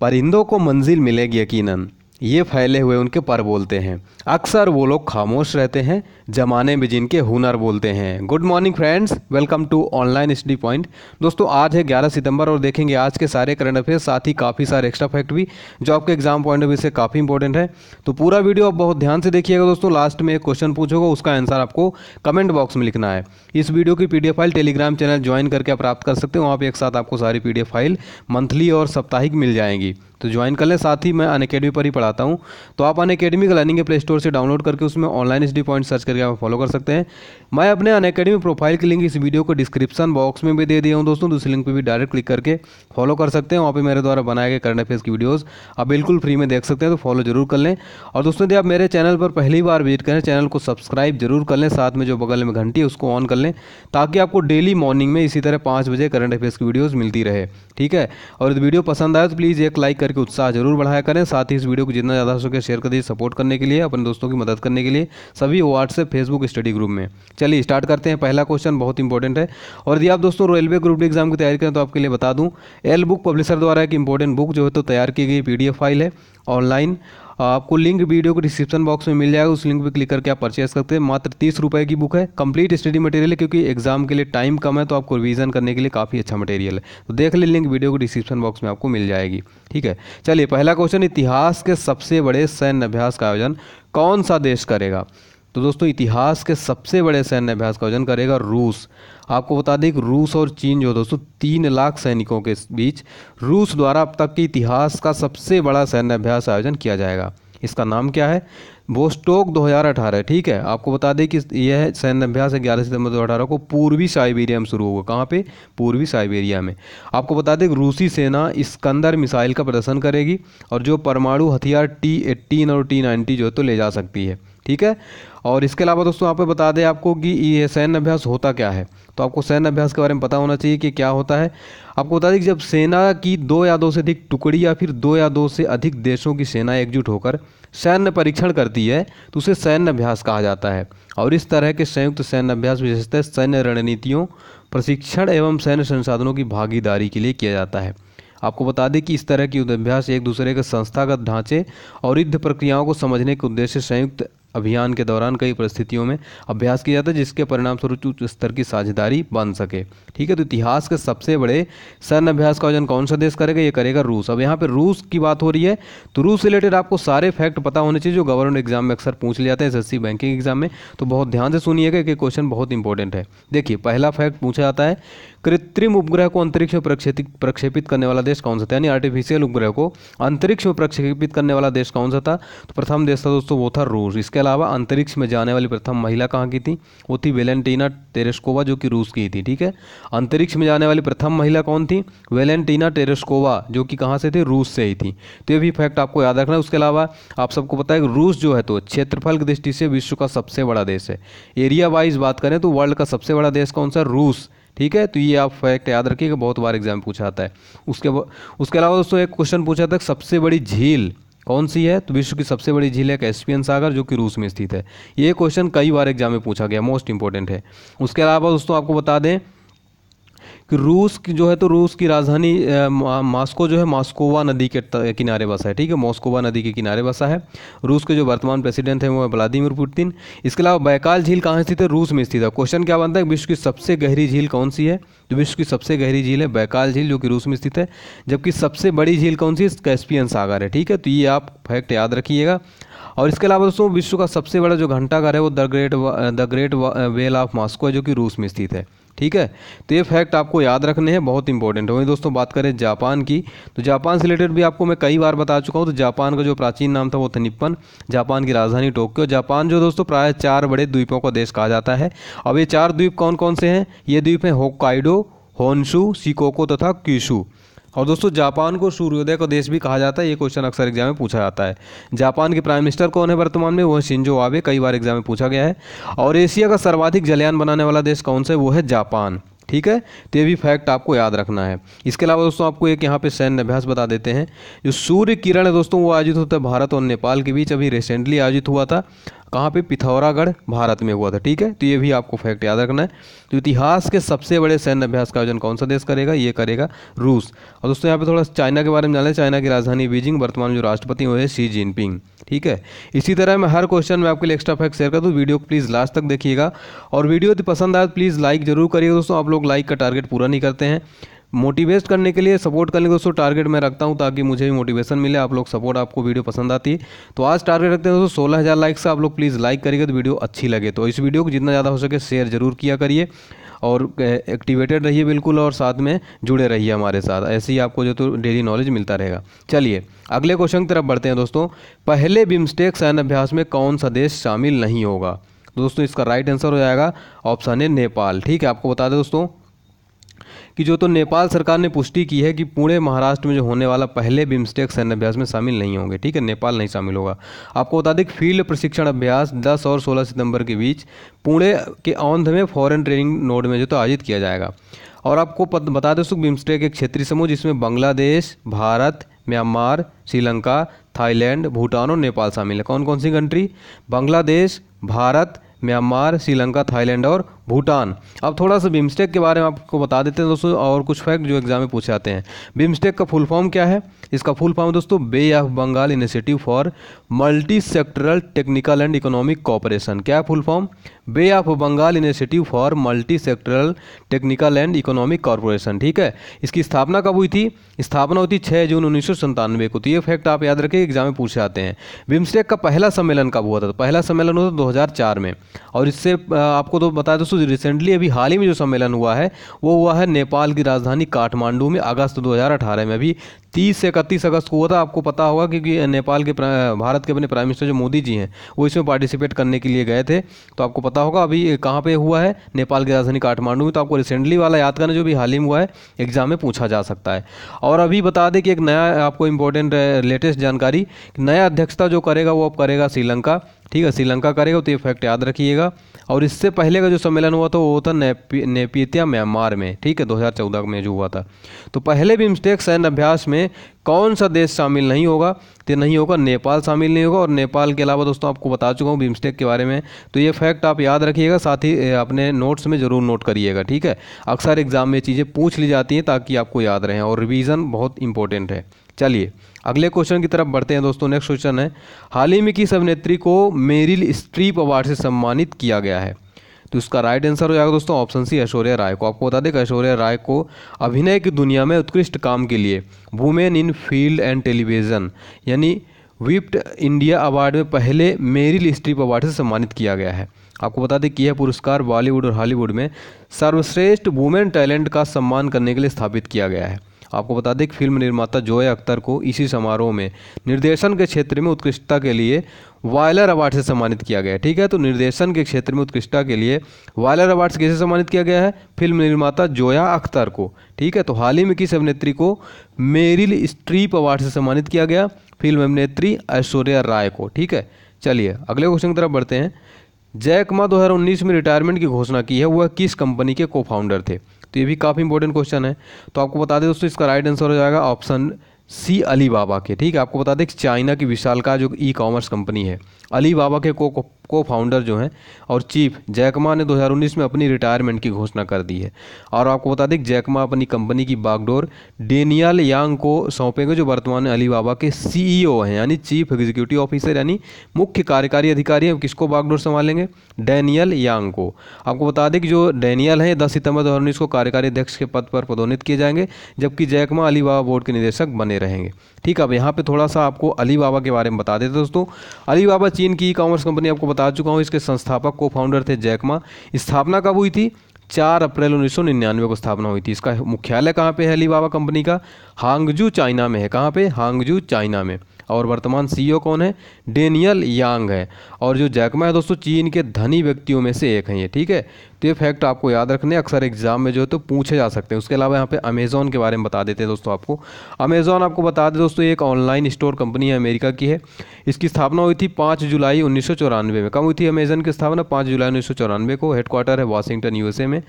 परिंदों को मंजिल मिलेगी यकीनन ये फैले हुए उनके पर बोलते हैं अक्सर वो लोग खामोश रहते हैं जमाने में जिनके हुनर बोलते हैं good morning friends welcome to online study point दोस्तों आज है 11 सितंबर और देखेंगे आज के सारे करंट अफेयर्स साथ ही काफ़ी सारे एक्स्ट्रा फैक्ट भी जो आपके एग्जाम पॉइंट ऑफ व्यू से काफ़ी इंपॉर्टेंट है तो पूरा वीडियो आप बहुत ध्यान से देखिएगा दोस्तों लास्ट में एक क्वेश्चन पूछोगा उसका आंसर आपको कमेंट बॉक्स में लिखना है इस वीडियो की P file Telegram channel join करके प्राप्त कर सकते हो वहाँ पर एक साथ आपको सारी पी फाइल मंथली और साप्ताहिक मिल जाएंगी तो ज्वाइन कर लें साथ ही मैं अन अकेडमी पर ही पढ़ाता हूँ तो आप अन अकेडमी का लर्निंग प्ले स्टोर से डाउनलोड करके उसमें ऑनलाइन डी पॉइंट सर्च करके आप फॉलो कर सकते हैं मैं अपने अन अकेडमी प्रोफाइल की लिंक इस वीडियो को डिस्क्रिप्शन बॉक्स में भी दे दिया हूँ दोस्तों दूसरी लिंक पर भी डायरेक्ट क्लिक करके फॉलो कर सकते हैं वहाँ पर मेरे द्वारा बनाए गए करंट अफेयर्स की वीडियोज़ आप बिल्कुल फ्री में देख सकते हैं तो फॉलो जरूर कर लें और दोस्तों यदि आप मेरे चैनल पर पहली बार विजिट करें चैनल को सब्सक्राइब जरूर कर लें साथ में जो बगल में घंटी है उसको ऑन कर लें ताकि आपको डेली मॉर्निंग में इसी तरह पाँच बजे करंट अफेयर्स की वीडियोज़ मिलती रहे ठीक है और यदि वीडियो पसंद आए तो प्लीज़ एक लाइक करके उत्साह जरूर बढ़ाया करें साथ ही इस वीडियो को जितना ज़्यादा हो सके शेयर कर दीजिए सपोर्ट करने के लिए अपने दोस्तों की मदद करने के लिए सभी व्हाट्सएप फेसबुक स्टडी ग्रुप में चलिए स्टार्ट करते हैं पहला क्वेश्चन बहुत इंपॉर्टेंट है और यदि आप दोस्तों रेलवे ग्रुप डी एग्जाम की तैयारी करें तो आपके लिए बता दूँ एल बुक पब्लिशर द्वारा एक इंपॉर्टेंट बुक जो है तो तैयार की गई पी फाइल है ऑनलाइन आपको लिंक वीडियो को डिस्क्रिप्शन बॉक्स में मिल जाएगा उस लिंक पर क्लिक करके आप परचेस करते हैं मात्र तीस रुपये की बुक है कंप्लीट स्टडी मटेरियल है क्योंकि एग्जाम के लिए टाइम कम है तो आपको रिविजन करने के लिए काफ़ी अच्छा मटेरियल है तो देख ले लिंक वीडियो को डिस्क्रिप्शन बॉक्स में आपको मिल जाएगी ठीक है चलिए पहला क्वेश्चन इतिहास के सबसे बड़े सैन्य अभ्यास का आयोजन कौन सा देश करेगा तो दोस्तों इतिहास के सबसे बड़े सैन्य अभ्यास का आयोजन करेगा रूस आपको बता दें कि रूस और चीन जो दोस्तों तीन लाख सैनिकों के बीच रूस द्वारा अब तक के इतिहास का सबसे बड़ा सैन्य अभ्यास आयोजन किया जाएगा इसका नाम क्या है बोस्टोक 2018 ठीक है आपको बता दें कि यह सैन्य अभ्यास ग्यारह सितंबर दो को पूर्वी साइबेरिया में शुरू होगा कहाँ पे पूर्वी साइबेरिया में आपको बता दें रूसी सेना स्कंदर मिसाइल का प्रदर्शन करेगी और जो परमाणु हथियार टी एट्टीन और टी नाइन्टी जो है तो ले जा सकती है ठीक है और इसके अलावा दोस्तों यहाँ पे बता दें आपको कि ये सैन्य अभ्यास होता क्या है तो आपको सैन्य अभ्यास के बारे में पता होना चाहिए कि क्या होता है आपको बता दें कि जब सेना की दो या दो से अधिक टुकड़ी या फिर दो या दो से अधिक देशों की सेना एकजुट होकर सैन्य परीक्षण करती है तो उसे सैन्य अभ्यास कहा जाता है और इस तरह के संयुक्त सैन्य अभ्यास विशेषतः सैन्य रणनीतियों प्रशिक्षण एवं सैन्य संसाधनों की भागीदारी के लिए किया जाता है आपको बता दें कि इस तरह की युद्धाभ्यास एक दूसरे के संस्थागत ढांचे और युद्ध प्रक्रियाओं को समझने के उद्देश्य संयुक्त अभियान के दौरान कई परिस्थितियों में अभ्यास किया जाता है जिसके परिणाम स्वरूप उच्च स्तर की साझेदारी बन सके ठीक है तो इतिहास के सबसे बड़े सैन्य अभ्यास का आयोजन कौन सा देश करेगा ये करेगा रूस अब यहाँ पर रूस की बात हो रही है तो रूस रिलेटेड आपको सारे फैक्ट पता होने चाहिए जो गवर्नमेंट एग्जाम में अक्सर पूछ लिया जाते हैं एस बैंकिंग एग्जाम में तो बहुत ध्यान से सुनिएगा कि क्वेश्चन बहुत इंपॉर्टेंट है देखिए पहला फैक्ट पूछा जाता है कृत्रिम उपग्रह को अंतरिक्ष में प्रक्षेपित करने वाला देश कौन सा था यानी आर्टिफिशियल उपग्रह को अंतरिक्ष में प्रक्षेपित करने वाला देश कौन सा था तो प्रथम देश था दोस्तों वो था रूस इसके अलावा अंतरिक्ष में जाने वाली प्रथम महिला कहाँ की थी वो थी वेलेंटीना टेरेस्कोवा जो कि रूस की थी ठीक है अंतरिक्ष में जाने वाली प्रथम महिला कौन थी वेलेंटीना टेरेस्कोवा जो कि कहाँ से थी रूस से ही थी तो ये भी फैक्ट आपको याद रखना है उसके अलावा आप सबको पता है कि रूस जो है तो क्षेत्रफल की दृष्टि से विश्व का सबसे बड़ा देश है एरिया वाइज बात करें तो वर्ल्ड का सबसे बड़ा देश कौन सा रूस ठीक है तो ये आप फैक्ट याद रखिएगा बहुत बार एग्जाम पूछा आता है उसके उसके अलावा दोस्तों एक क्वेश्चन पूछा था सबसे बड़ी झील कौन सी है तो विश्व की सबसे बड़ी झील है कैस्पियन सागर जो कि रूस में स्थित है ये क्वेश्चन कई बार एग्जाम में पूछा गया मोस्ट इंपॉर्टेंट है उसके अलावा दोस्तों आपको बता दें कि रूस की जो है तो रूस की राजधानी मास्को जो है मास्कोवा नदी के किनारे बसा है ठीक है मॉस्कोवा नदी के किनारे बसा है रूस के जो वर्तमान प्रेसिडेंट हैं वो है व्लादिमिर पुतिन इसके अलावा बैकाल झील कहाँ स्थित है रूस में स्थित है क्वेश्चन क्या बनता है विश्व की सबसे गहरी झील कौन सी है जो तो विश्व की सबसे गहरी झील है बैकाल झील जो कि रूस में स्थित है जबकि सबसे बड़ी झील कौन सी है कैस्पियन सागर है ठीक है तो ये आप फैक्ट याद रखिएगा और इसके अलावा दोस्तों विश्व का सबसे बड़ा जो घंटाघर है वो the great the great bell of Moscow है जो कि रूस में स्थित है ठीक है तो ये फैक्ट आपको याद रखने हैं बहुत इंपॉर्टेंट वहीं दोस्तों बात करें जापान की तो जापान से रिलेटेड भी आपको मैं कई बार बता चुका हूँ तो जापान का जो प्राचीन नाम था वो था निप्पन जापान की राजधानी टोक्यो जापान जो दोस्तों प्राय चार बड़े द्वीपों का देश कहा जाता है अब ये चार द्वीप कौन कौन से हैं ये द्वीप हैं होकाइडो होनसू सिकोको तथा क्यूशू और दोस्तों जापान को सूर्योदय का देश भी कहा जाता है ये क्वेश्चन अक्सर एग्जाम में पूछा जाता है जापान के प्राइम मिनिस्टर कौन है वर्तमान में है शिंजो आबे कई बार एग्जाम में पूछा गया है और एशिया का सर्वाधिक जलयान बनाने वाला देश कौन सा है वो है जापान ठीक है तो ये भी फैक्ट आपको याद रखना है इसके अलावा दोस्तों आपको एक यहाँ पे सैन्य अभ्यास बता देते हैं जो सूर्य किरण है दोस्तों वो आयोजित होता है भारत और नेपाल के बीच अभी रिसेंटली आयोजित हुआ था कहाँ पे पिथौरागढ़ भारत में हुआ था ठीक है तो ये भी आपको फैक्ट याद रखना है तो इतिहास के सबसे बड़े सैन्य अभ्यास का आयोजन कौन सा देश करेगा ये करेगा रूस और दोस्तों यहाँ पे थोड़ा चाइना के बारे में जाना चाइना की राजधानी बीजिंग वर्तमान जो राष्ट्रपति हुए हैं शी जिनपिंग ठीक है इसी तरह मैं हर क्वेश्चन में आपके लिए एक्स्ट्रा फैक्ट शेयर कर दूँ वीडियो को प्लीज़ लास्ट तक देखिएगा और वीडियो यदि पसंद आए तो प्लीज़ लाइक जरूर करिएगा दोस्तों आप लोग लाइक का टारगेट पूरा नहीं करते हैं मोटिवेट करने के लिए सपोर्ट करने के दोस्तों टारगेट मैं रखता हूँ ताकि मुझे भी मोटिवेशन मिले आप लोग सपोर्ट आपको वीडियो पसंद आती है तो आज टारगेट रखते हैं दोस्तों सोलह हज़ार लाइक्स आप लोग प्लीज़ लाइक करिए तो वीडियो अच्छी लगे तो इस वीडियो को जितना ज़्यादा हो सके शेयर जरूर किया करिए और एक्टिवेटेड रहिए बिल्कुल और साथ में जुड़े रहिए हमारे साथ ऐसे ही आपको जो तो डेली नॉलेज मिलता रहेगा चलिए अगले क्वेश्चन की तरफ बढ़ते हैं दोस्तों पहले बिमस्टेक सैन्य अभ्यास में कौन सा देश शामिल नहीं होगा दोस्तों इसका राइट आंसर हो जाएगा ऑप्शन है नेपाल ठीक है आपको बता दें दोस्तों कि जो तो नेपाल सरकार ने पुष्टि की है कि पुणे महाराष्ट्र में जो होने वाला पहले बिम्स्टेक सैन्य अभ्यास में शामिल नहीं होंगे ठीक है नेपाल नहीं शामिल होगा आपको बता दें फील्ड प्रशिक्षण अभ्यास दस और सोलह सितंबर के बीच पुणे के औंध में फॉरन ट्रेनिंग नोड में जो तो आयोजित किया जाएगा और आपको बता दें सुख बिम्स्टेक एक क्षेत्रीय समूह जिसमें बांग्लादेश भारत म्यांमार श्रीलंका थाईलैंड भूटान और नेपाल शामिल है कौन कौन सी country Bangladesh Bharat Myanmar Sri Lanka Thailand और भूटान अब थोड़ा सा बिम्स्टेक के बारे में आपको बता देते हैं दोस्तों और कुछ फैक्ट जो एग्जाम में पूछे आते हैं बिम्स्टेक का फुल फॉर्म क्या है इसका फुल फॉर्म दोस्तों Bay of Bengal initiative for multi sectoral technical and economic cooperation क्या है full form Bay of Bengal initiative for multi sectoral technical and economic corporation ठीक है इसकी स्थापना कब हुई थी स्थापना होती छः जून उन्नीस को तो ये फैक्ट आप याद रखें एग्जाम में पूछे आते हैं बिम्स्टेक का पहला सम्मेलन कब हुआ था तो पहला सम्मेलन हुआ था दो में और इससे आपको तो बताया दोस्तों रिसेंटली अभी हाल ही में जो सम्मेलन हुआ है वो हुआ है नेपाल की राजधानी काठमांडू में अगस्त 2018 में अभी तीस से इकतीस अगस्त को हुआ था आपको पता होगा क्योंकि नेपाल के भारत के अपने प्राइम मिनिस्टर जो मोदी जी हैं वो इसमें पार्टिसिपेट करने के लिए गए थे तो आपको पता होगा अभी कहाँ पे हुआ है नेपाल की राजधानी काठमांडू में तो आपको रिसेंटली वाला याद करना जो भी हाल ही में हुआ है एग्जाम में पूछा जा सकता है और अभी बता दें कि एक नया आपको इंपॉर्टेंट लेटेस्ट जानकारी नया अध्यक्षता जो करेगा वो अब करेगा श्रीलंका ठीक है श्रीलंका करेगा तो ये फैक्ट याद रखिएगा और इससे पहले का जो सम्मेलन हुआ था वो था नेपियतिया म्यांमार में ठीक है 2014 में जो हुआ था तो पहले भी मिस्टेक्स एंड अभ्यास में में कौन सा देश शामिल नहीं होगा तो नहीं होगा नेपाल शामिल नहीं होगा और नेपाल के अलावा दोस्तों आपको बता चुका हूँ बिम्स्टेक के बारे में तो ये फैक्ट आप याद रखिएगा साथ ही अपने नोट्स में ज़रूर नोट करिएगा ठीक है अक्सर एग्ज़ाम में चीज़ें पूछ ली जाती हैं ताकि आपको याद रहें और रिविज़न बहुत इंपॉर्टेंट है चलिए अगले क्वेश्चन की तरफ बढ़ते हैं दोस्तों नेक्स्ट क्वेश्चन है हाल ही में किस अभिनेत्री को मेरिल स्ट्रीप अवार्ड से सम्मानित किया गया है तो इसका राइट आंसर हो जाएगा दोस्तों ऑप्शन सी ऐश्वर्या राय को आपको बता दें कि ऐश्वर्या राय को अभिनय की दुनिया में उत्कृष्ट काम के लिए women in field and television यानी विप्ट इंडिया अवार्ड में पहले मेरिल स्ट्रीप अवार्ड से सम्मानित किया गया है आपको बता दें कि यह पुरस्कार बॉलीवुड और हॉलीवुड में सर्वश्रेष्ठ वुमेन टैलेंट का सम्मान करने के लिए स्थापित किया गया है आपको बता दें कि फिल्म निर्माता जोया अख्तर को इसी समारोह में निर्देशन के क्षेत्र में उत्कृष्टता के लिए वायलर अवार्ड से सम्मानित किया गया ठीक है तो निर्देशन के क्षेत्र में उत्कृष्टता के लिए वायलर अवार्ड से कैसे सम्मानित किया गया है फिल्म निर्माता जोया अख्तर को ठीक है तो हाल ही में किस अभिनेत्री को मेरिल स्ट्रीप अवार्ड से सम्मानित किया गया फिल्म अभिनेत्री ऐश्वर्या राय को ठीक है चलिए अगले क्वेश्चन की तरफ बढ़ते हैं जैक मा उन्नीस में रिटायरमेंट की घोषणा की है वह किस कंपनी के को फाउंडर थे तो ये भी काफ़ी इंपॉर्टेंट क्वेश्चन है तो आपको बता दें दोस्तों इसका राइट आंसर हो जाएगा ऑप्शन सी अली बाबा के ठीक है आपको बता दें चाइना की विशाल का जो ई कॉमर्स कंपनी है अली बाबा के को को फाउंडर जो हैं और चीफ जैकमा ने 2019 में अपनी रिटायरमेंट की घोषणा कर दी है और आपको बता दें जैकमा अपनी कंपनी की बागडोर डेनियल यांग को सौंपेंगे जो वर्तमान में अलीबाबा के सीईओ e हैं यानी चीफ एग्जीक्यूटिव ऑफिसर यानी मुख्य कार्यकारी अधिकारी हैं किसको बागडोर संभालेंगे डैनियल यांग को आपको बता दें कि जो डैनियल हैं दस सितंबर दो को कार्यकारी अध्यक्ष के पद पर पदोन्नत किए जाएंगे जबकि जैकमा अलीबाबा बोर्ड के निदेशक बने रहेंगे ठीक है अब यहाँ पे थोड़ा सा आपको अली बाबा के बारे में बता देते दोस्तों अली बाबा चीन की ई कॉमर्स कंपनी आपको बता चुका हूँ इसके संस्थापक को फाउंडर थे जैकमा स्थापना कब हुई थी चार अप्रैल उन्नीस सौ निन्यानवे को स्थापना हुई थी इसका मुख्यालय कहाँ पे है अलीबाबा कंपनी का हांगजू चाइना में है कहाँ पे हांगजू चाइना में और वर्तमान सीईओ e कौन है डेनियल यांग है और जो जैकमा है दोस्तों चीन के धनी व्यक्तियों में से एक हैं ये ठीक है तो ये फैक्ट आपको याद रखने अक्सर एग्जाम में जो है तो पूछे जा सकते हैं उसके अलावा यहाँ पे अमेज़ॉन के बारे में बता देते हैं दोस्तों आपको अमेज़ॉन आपको बता दें दोस्तों एक ऑनलाइन स्टोर कंपनी है अमेरिका की है इसकी स्थापना हुई थी पाँच जुलाई उन्नीस में कब हुई थी अमेज़न की स्थापना पाँच जुलाई उन्नीस को हेडक्वार्टर है वाशिंगटन यूएसए में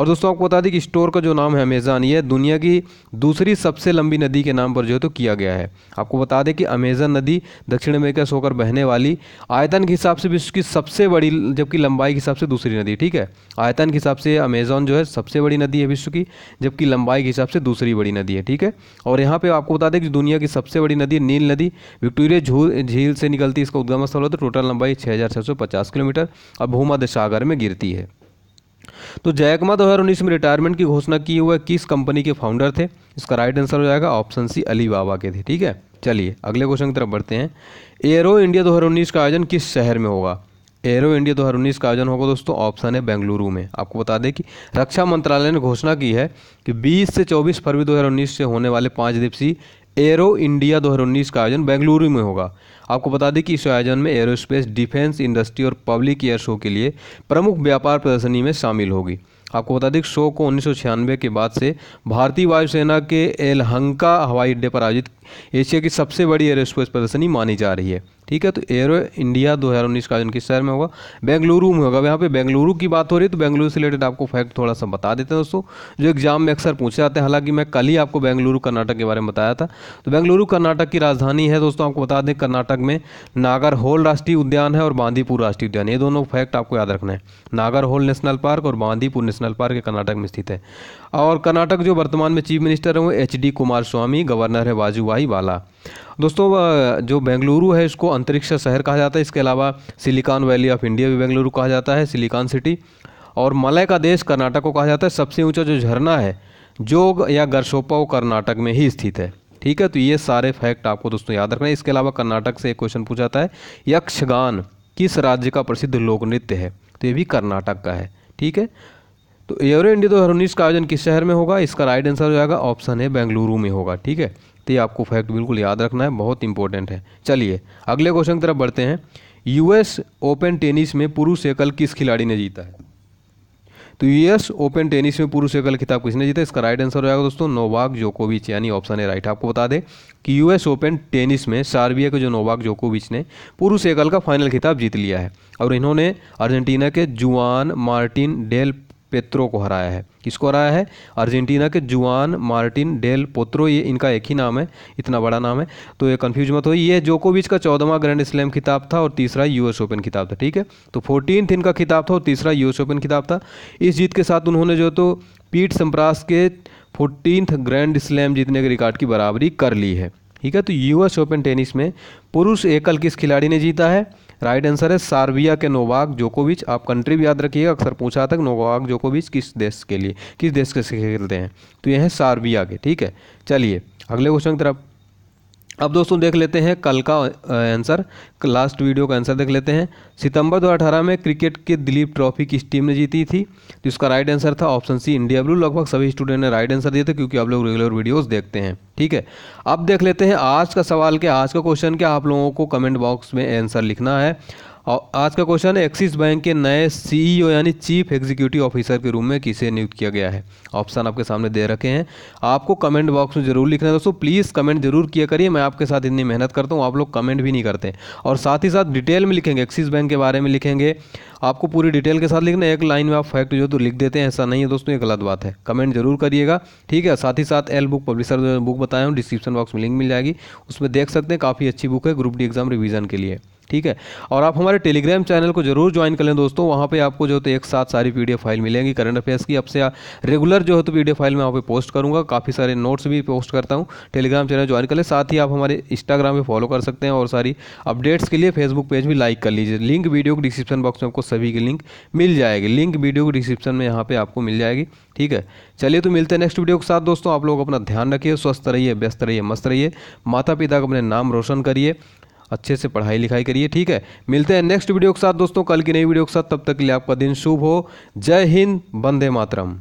और दोस्तों आपको बता दें कि स्टोर का जो नाम है अमेज़ान ये दुनिया की दूसरी सबसे लंबी नदी के नाम पर जो है तो किया गया है आपको बता दें कि अमेज़न नदी दक्षिण अमेरिका से होकर बहने वाली आयतन के हिसाब से विश्व की सबसे बड़ी जबकि लंबाई के हिसाब से दूसरी नदी ठीक है आयतन के हिसाब से अमेज़ॉन जो है सबसे बड़ी नदी है विश्व की जबकि लंबाई के हिसाब से दूसरी बड़ी नदी है ठीक है और यहाँ पे आपको बता दें कि दुनिया की सबसे बड़ी नदी नील नदी विक्टोरिया झूल झील से निकलती है इसका उद्गम स्थल होता है टोटल लंबाई छः किलोमीटर और भूमध्य सागर में गिरती है तो जयकमा दो हज़ार उन्नीस में रिटायरमेंट की घोषणा की हुआ किस कंपनी के फाउंडर थे इसका राइट आंसर हो जाएगा ऑप्शन सी अली बाबा के थे ठीक है चलिए अगले क्वेश्चन की तरफ बढ़ते हैं एयरो इंडिया दो हज़ार उन्नीस का आयोजन किस शहर में होगा एरो इंडिया दो हज़ार उन्नीस का आयोजन होगा दोस्तों ऑप्शन है बेंगलुरु में आपको बता दें कि रक्षा मंत्रालय ने घोषणा की है कि 20 से 24 फरवरी 2019 से होने वाले पाँच दिवसीय एरो इंडिया 2019 का आयोजन बेंगलुरु में होगा आपको बता दें कि इस आयोजन में एरोस्पेस डिफेंस इंडस्ट्री और पब्लिक एयर शो के लिए प्रमुख व्यापार प्रदर्शनी में शामिल होगी आपको बता दें शो को उन्नीस के बाद से भारतीय वायुसेना के एलहंका हवाई अड्डे पर आयोजित एशिया की सबसे बड़ी एरोस्पेस प्रदर्शनी मानी जा रही है ठीक है तो एरो इंडिया 2019 का आयोजन किस शहर में होगा बेंगलुरु में होगा यहाँ पे बेंगलुरु की बात हो रही है तो बेंगलुरु से रिलेटेड आपको फैक्ट थोड़ा सा बता देते हैं दोस्तों जो एग्जाम में अक्सर पूछे जाते हैं हालांकि मैं कल ही आपको बेंगलुरु कर्नाटक के बारे में बताया था तो बेंगलुरु कर्नाटक की राजधानी है दोस्तों आपको बता दें कर्नाटक में नागर होल राष्ट्रीय उद्यान है और बांदीपुर राष्ट्रीय उद्यान ये दोनों फैक्ट आपको याद रखना है नागर होल नेशनल पार्क और बांदीपुर नेशनल पार्क कर्नाटक में स्थित है और कर्नाटक जो वर्तमान में चीफ मिनिस्टर हैं वो H D Kumaraswamy governor है वाजूभाई वाला दोस्तों जो बेंगलुरु है इसको अंतरिक्ष शहर कहा जाता है इसके अलावा सिलिकॉन वैली ऑफ इंडिया भी बेंगलुरु कहा जाता है सिलिकॉन सिटी और मलय का देश कर्नाटक को कहा जाता है सबसे ऊंचा जो झरना है जोग या गरसोपा वो कर्नाटक में ही स्थित है ठीक है तो ये सारे फैक्ट आपको दोस्तों याद रखना है इसके अलावा कर्नाटक से एक क्वेश्चन पूछा जाता है यक्षगान किस राज्य का प्रसिद्ध लोक नृत्य है तो ये भी कर्नाटक का है ठीक है तो एयरो इंडिया दो हज़ार उन्नीस का आयोजन किस शहर में होगा इसका राइट आंसर हो जाएगा ऑप्शन है बेंगलुरु में होगा ठीक है तो ये आपको फैक्ट बिल्कुल याद रखना है बहुत इंपॉर्टेंट है चलिए अगले क्वेश्चन की तरफ बढ़ते हैं यूएस ओपन टेनिस में पुरुष एकल किस खिलाड़ी ने जीता है तो यूएस ओपन टेनिस में पुरुष एकल खिताब किसने जीता इसका राइट आंसर हो जाएगा दोस्तों नोवाक जोकोविच यानी ऑप्शन है राइट आपको बता दें कि यूएस ओपन टेनिस में सार्बिया के जो नोवाक जोकोविच ने पुरुष एकल का फाइनल खिताब जीत लिया है और इन्होंने अर्जेंटीना के जुआन मार्टिन डेल पेत्रो को हराया है किसको हराया है अर्जेंटीना के जुआन मार्टिन डेल पोत्रो ये इनका एक ही नाम है इतना बड़ा नाम है तो ये कन्फ्यूज मत हो ये जोकोविच का चौदहवा ग्रैंड स्लैम खिताब था और तीसरा यूएस ओपन खिताब था ठीक है तो फोर्टीन इनका खिताब था और तीसरा यूएस ओपन खिताब था इस जीत के साथ उन्होंने जो तो पीट संप्रास के फोर्टीनथ ग्रैंड स्लैम जीतने के रिकॉर्ड की बराबरी कर ली है ठीक है तो यूएस ओपन टेनिस में पुरुष एकल किस खिलाड़ी ने जीता है राइट आंसर है सार्बिया के नोवाक जोकोविच आप कंट्री भी याद रखिएगा अक्सर पूछा तक नोवाक जोकोविच किस देश के लिए किस देश के खेलते हैं तो यह है सार्बिया के ठीक है चलिए अगले क्वेश्चन की तरफ अब दोस्तों देख लेते हैं कल का आंसर लास्ट वीडियो का आंसर देख लेते हैं सितंबर 2018 में क्रिकेट के दिलीप ट्रॉफी किस टीम ने जीती थी जिसका राइट आंसर था ऑप्शन सी इंडिया ब्लू लगभग सभी स्टूडेंट ने राइट आंसर दिए थे क्योंकि आप लोग रेगुलर वीडियोस देखते हैं ठीक है अब देख लेते हैं आज का सवाल के आज का क्वेश्चन क्या आप लोगों को कमेंट बॉक्स में आंसर लिखना है और आज का क्वेश्चन है एक्सिस बैंक के नए सीईओ e यानी चीफ एग्जीक्यूटिव ऑफिसर के रूम में किसे नियुक्त किया गया है ऑप्शन आपके सामने दे रखे हैं आपको कमेंट बॉक्स में जरूर लिखना है दोस्तों प्लीज़ कमेंट जरूर किया करिए मैं आपके साथ इतनी मेहनत करता हूँ आप लोग कमेंट भी नहीं करते और साथ ही साथ डिटेल में लिखेंगे एक्सिस बैंक के बारे में लिखेंगे आपको पूरी डिटेल के साथ लिखना है एक लाइन में आप फैक्ट जो तो लिख देते हैं ऐसा नहीं है दोस्तों ये गलत बात है कमेंट जरूर करिएगा ठीक है साथ ही साथ एल बुक पब्लिशर बुक बताया हूँ डिस्क्रिप्शन बॉक्स में लिंक मिल जाएगी उसमें देख सकते हैं काफ़ी अच्छी बुक है ग्रुप डी एग्जाम रिविजन के लिए ठीक है और आप हमारे टेलीग्राम चैनल को जरूर ज्वाइन कर लें दोस्तों वहाँ पे आपको जो है तो एक साथ सारी पी फाइल मिलेंगी करंट अफेयर्स की अब से रेगुलर जो है तो पी फाइल मैं वहाँ पे पोस्ट करूँगा काफ़ी सारे नोट्स भी पोस्ट करता हूँ टेलीग्राम चैनल ज्वाइन कर लें साथ ही आप हमारे इंस्टाग्राम पर फॉलो कर सकते हैं और सारी अपडेट्स के लिए फेसबुक पेज भी लाइक कर लीजिए लिंक वीडियो के डिस्क्रिप्शन बॉक्स में आपको सभी की लिंक मिल जाएगी लिंक वीडियो को डिस्क्रिप्शन में यहाँ पर आपको मिल जाएगी ठीक है चलिए तो मिलते हैं नेक्स्ट वीडियो के साथ दोस्तों आप लोग अपना ध्यान रखिए स्वस्थ रहिए व्यस्त रहिए मस्त रहिए माता पिता का अपने नाम रोशन करिए अच्छे से पढ़ाई लिखाई करिए ठीक है मिलते हैं नेक्स्ट वीडियो के साथ दोस्तों कल की नई वीडियो के साथ तब तक के लिए आपका दिन शुभ हो जय हिंद वंदे मातरम